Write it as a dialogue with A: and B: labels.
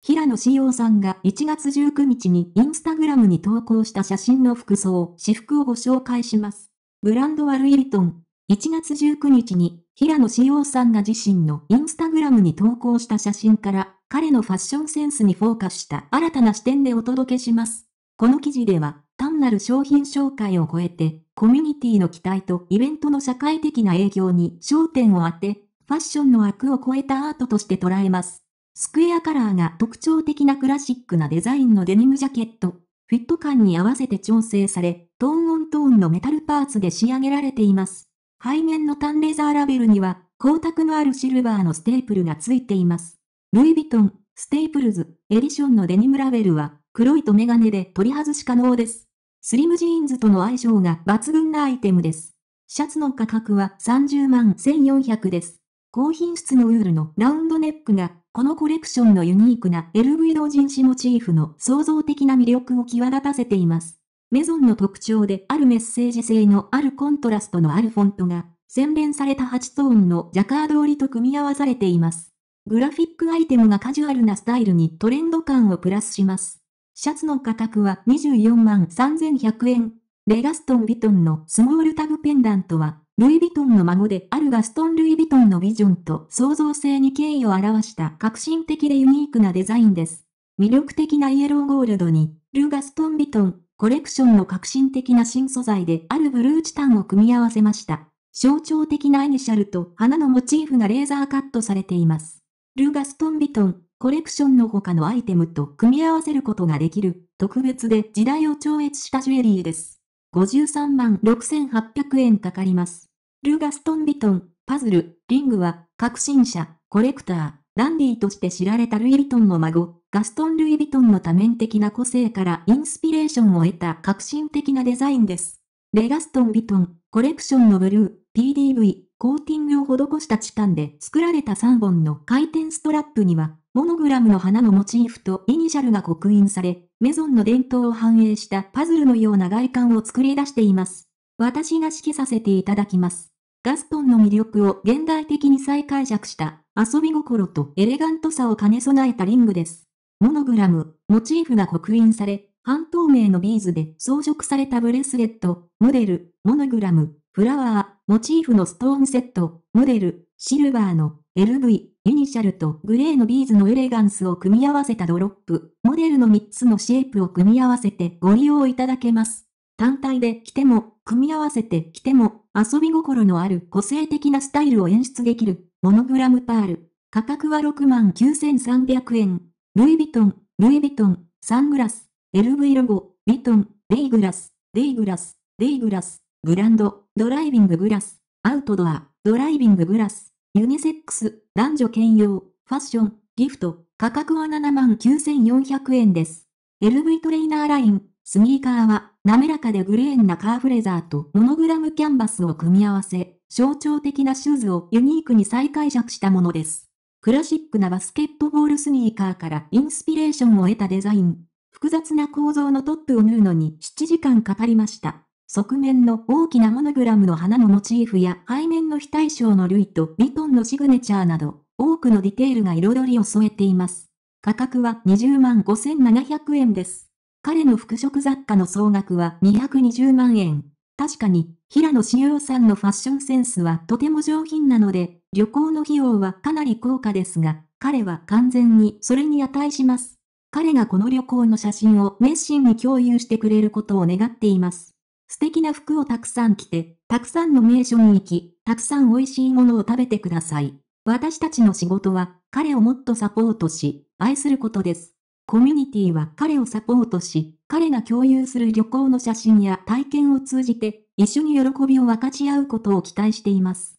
A: 平野志耀さんが1月19日にインスタグラムに投稿した写真の服装、私服をご紹介します。ブランドはルイ・ヴィトン。1月19日に、平野志耀さんが自身のインスタグラムに投稿した写真から、彼のファッションセンスにフォーカスした新たな視点でお届けします。この記事では、単なる商品紹介を超えて、コミュニティの期待とイベントの社会的な影響に焦点を当て、ファッションの枠を超えたアートとして捉えます。スクエアカラーが特徴的なクラシックなデザインのデニムジャケット。フィット感に合わせて調整され、トーンオントーンのメタルパーツで仕上げられています。背面のタンレザーラベルには、光沢のあるシルバーのステープルがついています。ルイ・ヴィトン、ステープルズ、エディションのデニムラベルは、黒いとメガネで取り外し可能です。スリムジーンズとの相性が抜群なアイテムです。シャツの価格は30万1400です。高品質のウールのラウンドネックが、このコレクションのユニークな LV 同人誌モチーフの創造的な魅力を際立たせています。メゾンの特徴であるメッセージ性のあるコントラストのあるフォントが、洗練された8トーンのジャカード織りと組み合わされています。グラフィックアイテムがカジュアルなスタイルにトレンド感をプラスします。シャツの価格は24万3100円。レガストン・ヴィトンのスモールタグペンダントはルイ・ヴィトンの孫であるガストン・ルイ・ヴィトンのビジョンと創造性に敬意を表した革新的でユニークなデザインです。魅力的なイエローゴールドに、ル・ガストン・ヴィトン、コレクションの革新的な新素材であるブルーチタンを組み合わせました。象徴的なイニシャルと花のモチーフがレーザーカットされています。ル・ガストン・ヴィトン、コレクションの他のアイテムと組み合わせることができる、特別で時代を超越したジュエリーです。53万6800円かかります。ルガストン・ビトン、パズル、リングは、革新者、コレクター、ダンディーとして知られたルイ・ヴィトンの孫、ガストン・ルイ・ヴィトンの多面的な個性からインスピレーションを得た革新的なデザインです。レガストン・ヴィトン、コレクションのブルー、PDV、コーティングを施したチタンで作られた3本の回転ストラップには、モノグラムの花のモチーフとイニシャルが刻印され、メゾンの伝統を反映したパズルのような外観を作り出しています。私が指揮させていただきます。ガストンの魅力を現代的に再解釈した遊び心とエレガントさを兼ね備えたリングです。モノグラム、モチーフが刻印され、半透明のビーズで装飾されたブレスレット、モデル、モノグラム、フラワー、モチーフのストーンセット、モデル、シルバーの LV、イニシャルとグレーのビーズのエレガンスを組み合わせたドロップ、モデルの3つのシェイプを組み合わせてご利用いただけます。単体で着ても、組み合わせて着ても、遊び心のある個性的なスタイルを演出できる、モノグラムパール。価格は69,300円。ルイ・ヴィトン、ルイ・ヴィトン、サングラス、LV ロゴ、ヴィトン、デイグラス、デイグラス、デイグラス、ブランド、ドライビンググラス、アウトドア、ドライビンググラス、ユニセックス、男女兼用、ファッション、ギフト、価格は79,400円です。LV トレーナーライン、スニーカーは滑らかでグレーンなカーフレザーとモノグラムキャンバスを組み合わせ、象徴的なシューズをユニークに再解釈したものです。クラシックなバスケットボールスニーカーからインスピレーションを得たデザイン。複雑な構造のトップを縫うのに7時間かかりました。側面の大きなモノグラムの花のモチーフや背面の非対称の類とミトンのシグネチャーなど、多くのディテールが彩りを添えています。価格は20万5700円です。彼の服飾雑貨の総額は220万円。確かに、平野志陽さんのファッションセンスはとても上品なので、旅行の費用はかなり高価ですが、彼は完全にそれに値します。彼がこの旅行の写真を熱心に共有してくれることを願っています。素敵な服をたくさん着て、たくさんの名所に行き、たくさん美味しいものを食べてください。私たちの仕事は、彼をもっとサポートし、愛することです。コミュニティは彼をサポートし、彼が共有する旅行の写真や体験を通じて、一緒に喜びを分かち合うことを期待しています。